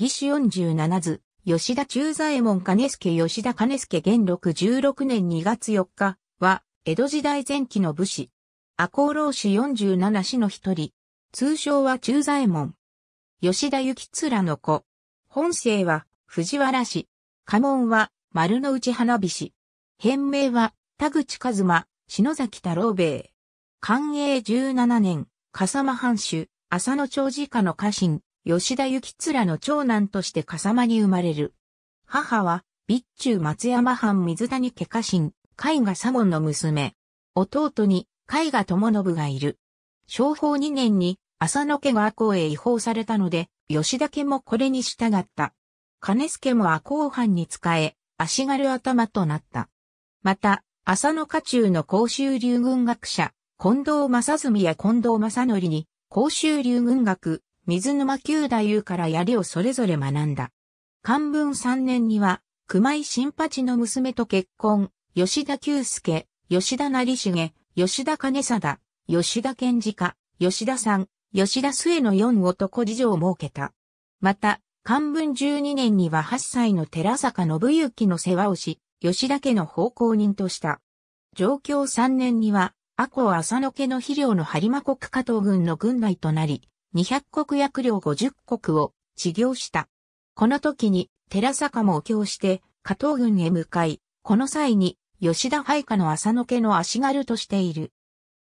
義士十七図、吉田中左衛門兼助吉田兼助元禄十六年二月四日は、江戸時代前期の武士。赤穂浪士十七氏の一人。通称は中左衛門。吉田幸貫の子。本姓は藤原氏。家紋は丸の内花火氏。変名は田口和馬、篠崎太郎兵衛。寛永十七年、笠間藩主、浅野長自家の家臣、吉田幸面の長男として笠間に生まれる。母は、備中松山藩水谷家家臣、海賀左門の娘。弟に、海賀智信がいる。昭法2年に、浅野家が赤穂へ違法されたので、吉田家もこれに従った。金助も赤穂藩に仕え、足軽頭となった。また、浅野家中の甲州流軍学者、近藤正純や近藤正則に、甲州流軍学、水沼九太夫から槍をそれぞれ学んだ。漢文3年には、熊井新八の娘と結婚、吉田久介、吉田成重、吉田兼貞、吉田健治家、吉田さん、吉田末の四男次女を設けた。また、漢文12年には8歳の寺坂信之の世話をし、吉田家の奉公人とした。上京3年には、阿古浅野家の肥料の播磨国加藤軍の軍内となり、200国約領50国を治療した。この時に寺坂もお経して加藤軍へ向かい、この際に吉田配下の浅野家の足軽としている。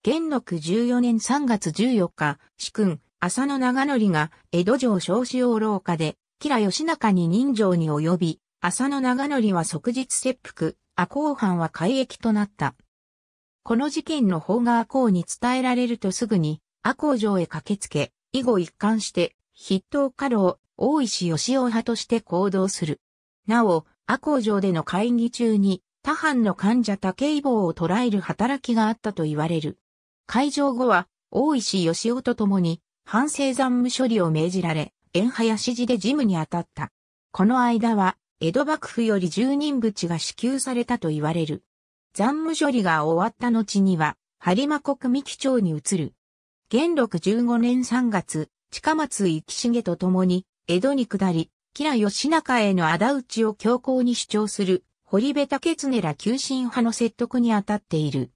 元禄14年3月14日、主君、浅野長則が江戸城少子王廊下で、吉良義中に人情に及び、浅野長則は即日切腹、阿公藩は改役となった。この事件の方が阿公に伝えられるとすぐに、阿公城へ駆けつけ、以後一貫して、筆頭家老、大石義雄派として行動する。なお、阿公城での会議中に、他藩の患者竹井棒を捕らえる働きがあったと言われる。会場後は、大石義雄と共に、反省残務処理を命じられ、縁派や指示で事務に当たった。この間は、江戸幕府より十人淵が支給されたと言われる。残務処理が終わった後には、播磨国三木町に移る。元禄15年3月、近松行重と共に、江戸に下り、吉良義仲への仇討ちを強行に主張する、堀部竹常ら急進派の説得に当たっている。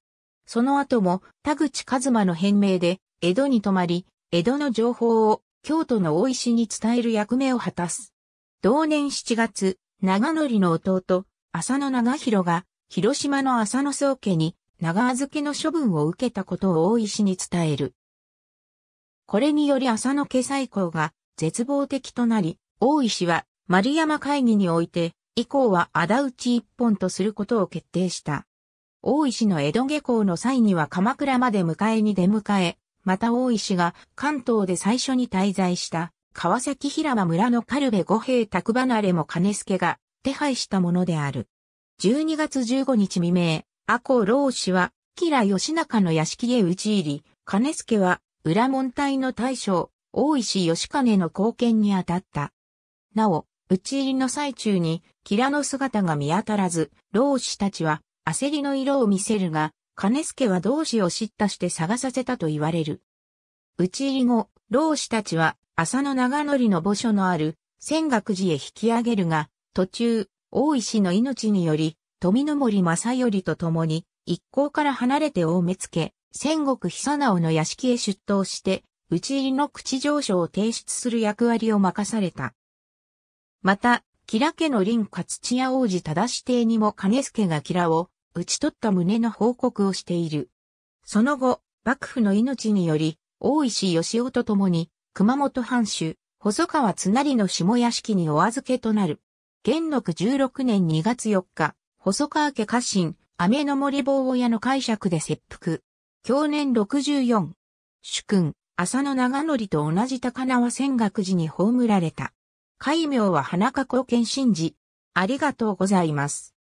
その後も、田口一馬の変名で、江戸に泊まり、江戸の情報を、京都の大石に伝える役目を果たす。同年7月、長則の弟、浅野長広が、広島の浅野宗家に、長預けの処分を受けたことを大石に伝える。これにより浅野家最高が絶望的となり、大石は丸山会議において、以降は仇討ち一本とすることを決定した。大石の江戸下校の際には鎌倉まで迎えに出迎え、また大石が関東で最初に滞在した川崎平間村の軽部五兵宅離れも金助が手配したものである。12月15日未明、阿公老氏は吉良義仲の屋敷へ討ち入り、金助は裏門隊の大将、大石義兼の貢献に当たった。なお、討ち入りの最中に、キラの姿が見当たらず、老子たちは、焦りの色を見せるが、金助は同志を叱咤して探させたと言われる。討ち入り後、老子たちは、浅野長則の墓所のある、仙岳寺へ引き上げるが、途中、大石の命により、富の森正頼と共に、一行から離れて大目付、戦国久直の屋敷へ出頭して、討ち入りの口上書を提出する役割を任された。また、吉良家の林勝地屋王子忠し邸にも金助が吉良を討ち取った旨の報告をしている。その後、幕府の命により、大石義夫と共に、熊本藩主、細川津成の下屋敷にお預けとなる。元禄16年2月4日、細川家家臣、雨の森坊親の解釈で切腹。享年64。主君、浅野長則と同じ高輪仙岳寺に葬られた。戒名は花加古健信寺。ありがとうございます。